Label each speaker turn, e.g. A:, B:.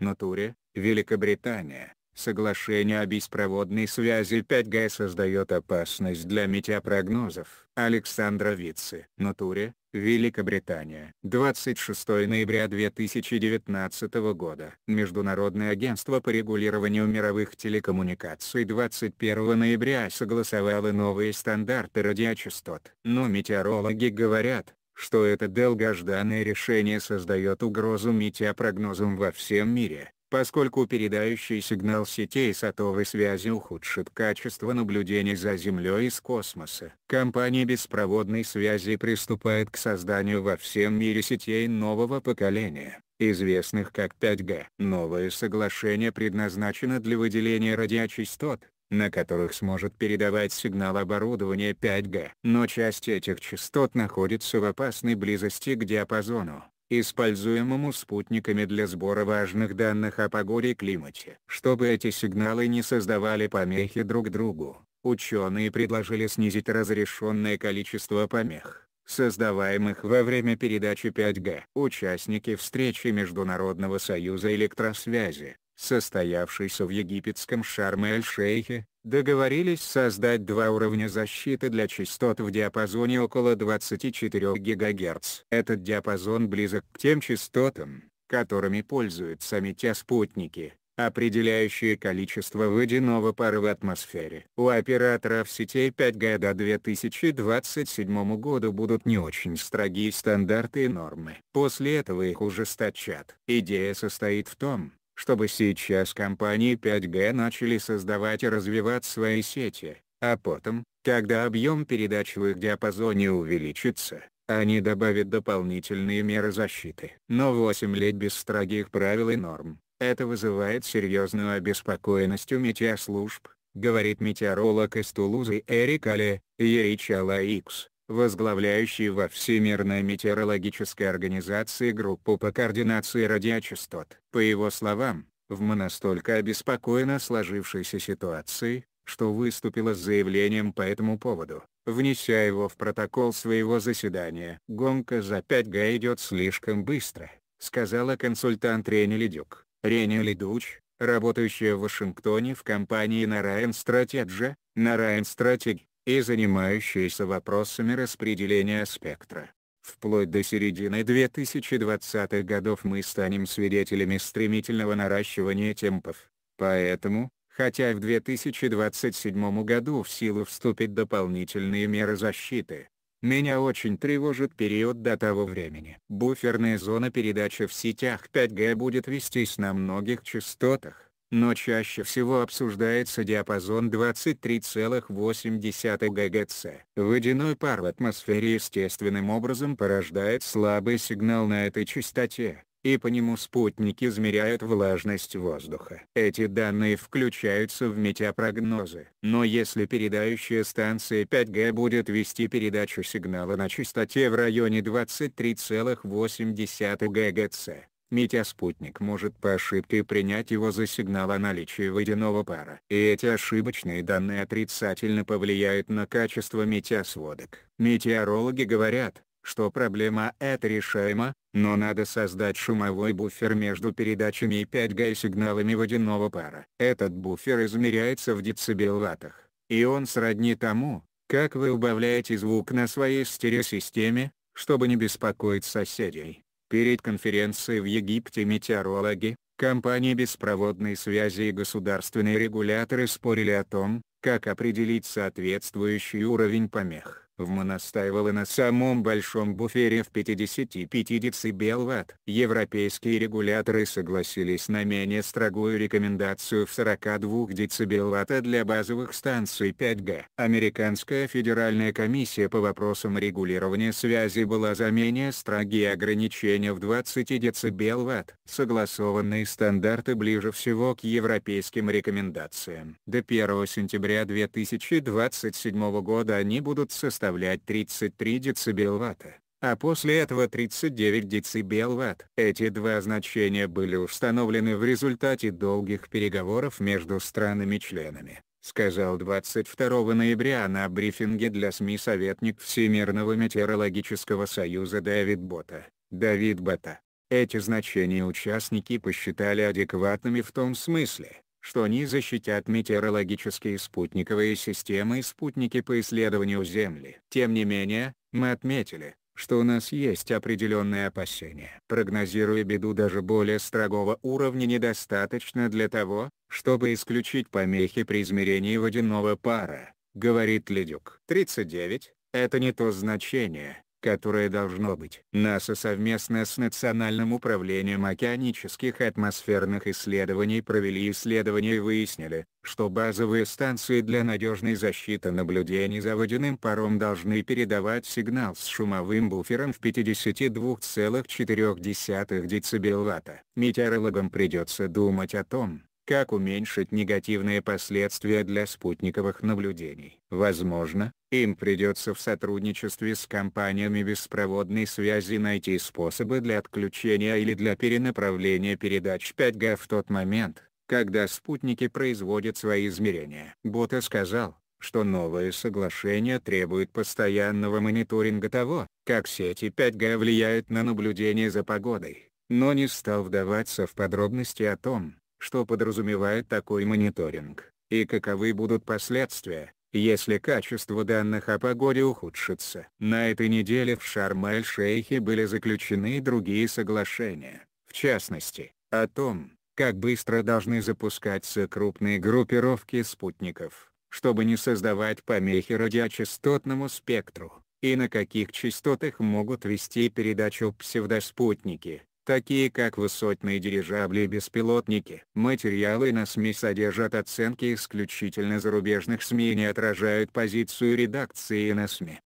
A: натуре, Великобритания. Соглашение о беспроводной связи 5G создает опасность для метеопрогнозов. Александра Вице. Натуре, Великобритания. 26 ноября 2019 года. Международное агентство по регулированию мировых телекоммуникаций 21 ноября согласовало новые стандарты радиочастот. Но метеорологи говорят, что это долгожданное решение создает угрозу метеопрогнозам во всем мире, поскольку передающий сигнал сетей сотовой связи ухудшит качество наблюдений за Землей из космоса. Компания беспроводной связи приступает к созданию во всем мире сетей нового поколения известных как 5G. Новое соглашение предназначено для выделения радиочастот, на которых сможет передавать сигнал оборудования 5G. Но часть этих частот находится в опасной близости к диапазону, используемому спутниками для сбора важных данных о погоде и климате. Чтобы эти сигналы не создавали помехи друг другу, ученые предложили снизить разрешенное количество помех создаваемых во время передачи 5G. Участники встречи Международного союза электросвязи состоявшейся в египетском Шарм-эль-Шейхе, договорились создать два уровня защиты для частот в диапазоне около 24 ГГц. Этот диапазон близок к тем частотам, которыми пользуются метеоспутники, определяющие количество водяного пара в атмосфере. У операторов сетей 5G до 2027 года будут не очень строгие стандарты и нормы. После этого их ужесточат. Идея состоит в том, чтобы сейчас компании 5G начали создавать и развивать свои сети, а потом, когда объем передач в их диапазоне увеличится, они добавят дополнительные меры защиты. Но 8 лет без строгих правил и норм. Это вызывает серьезную обеспокоенность у метеослужб, говорит метеоролог из Тулузы Эрик Але, Ерич Алаикс возглавляющий во Всемирной метеорологической организации группу по координации радиочастот. По его словам, ВМ настолько обеспокоена сложившейся ситуацией, что выступила с заявлением по этому поводу, внеся его в протокол своего заседания. «Гонка за 5G идет слишком быстро», — сказала консультант Рене Ледюк. Рене Ледуч, работающая в Вашингтоне в компании Narayan Strategy, Narayan Strategy и занимающиеся вопросами распределения спектра. Вплоть до середины 2020-х годов мы станем свидетелями стремительного наращивания темпов. Поэтому, хотя в 2027 году в силу вступят дополнительные меры защиты, меня очень тревожит период до того времени. Буферная зона передачи в сетях 5G будет вестись на многих частотах но чаще всего обсуждается диапазон 23,8 ГГц. Водяной пар в атмосфере естественным образом порождает слабый сигнал на этой частоте, и по нему спутники измеряют влажность воздуха. Эти данные включаются в метеопрогнозы. Но если передающая станция 5G будет вести передачу сигнала на частоте в районе 23,8 ГГц, метеоспутник может по ошибке принять его за сигнал о наличии водяного пара. И эти ошибочные данные отрицательно повлияют на качество метеосводок. Метеорологи говорят, что проблема эта решаема, но надо создать шумовой буфер между передачами и 5G сигналами водяного пара. Этот буфер измеряется в децибелваттах, и он сродни тому, как вы убавляете звук на своей стереосистеме, чтобы не беспокоить соседей. Перед конференцией в Египте метеорологи, компании беспроводной связи и государственные регуляторы спорили о том, как определить соответствующий уровень помех. Вма настаивала на самом большом буфере в 55 дБ Вт. Европейские регуляторы согласились на менее строгую рекомендацию в 42 дБ Вт для базовых станций 5 g Американская федеральная комиссия по вопросам регулирования связи была за менее строгие ограничения в 20 дБ Вт. Согласованные стандарты ближе всего к европейским рекомендациям. До 1 сентября 2027 года они будут составлять составлять 33 дБ ватта, а после этого 39 дБ ватт. Эти два значения были установлены в результате долгих переговоров между странами-членами сказал 22 ноября на брифинге для СМИ советник Всемирного метеорологического союза Дэвид Бота. Дэвид Бота. Эти значения участники посчитали адекватными в том смысле, что они защитят метеорологические спутниковые системы и спутники по исследованию Земли. Тем не менее, мы отметили, что у нас есть определенные опасения. Прогнозируя беду даже более строгого уровня недостаточно для того, чтобы исключить помехи при измерении водяного пара, говорит Ледюк. 39 — это не то значение, которое должно быть. НАСА совместно с Национальным управлением океанических и атмосферных исследований провели исследования и выяснили, что базовые станции для надежной защиты наблюдений за водяным паром должны передавать сигнал с шумовым буфером в 52,4 дБ. Метеорологам придется думать о том, как уменьшить негативные последствия для спутниковых наблюдений. Возможно, им придется в сотрудничестве с компаниями беспроводной связи найти способы для отключения или для перенаправления передач 5G в тот момент, когда спутники производят свои измерения. Бота сказал, что новое соглашение требует постоянного мониторинга того, как сети 5G влияют на наблюдение за погодой, но не стал вдаваться в подробности о том, что подразумевает такой мониторинг, и каковы будут последствия, если качество данных о погоде ухудшится. На этой неделе в Шарм-эль-Шейхе были заключены другие соглашения, в частности, о том, как быстро должны запускаться крупные группировки спутников, чтобы не создавать помехи радиочастотному спектру, и на каких частотах могут вести передачу псевдоспутники такие как высотные дирижабли и беспилотники. Материалы на СМИ содержат оценки исключительно зарубежных СМИ и не отражают позицию редакции на СМИ.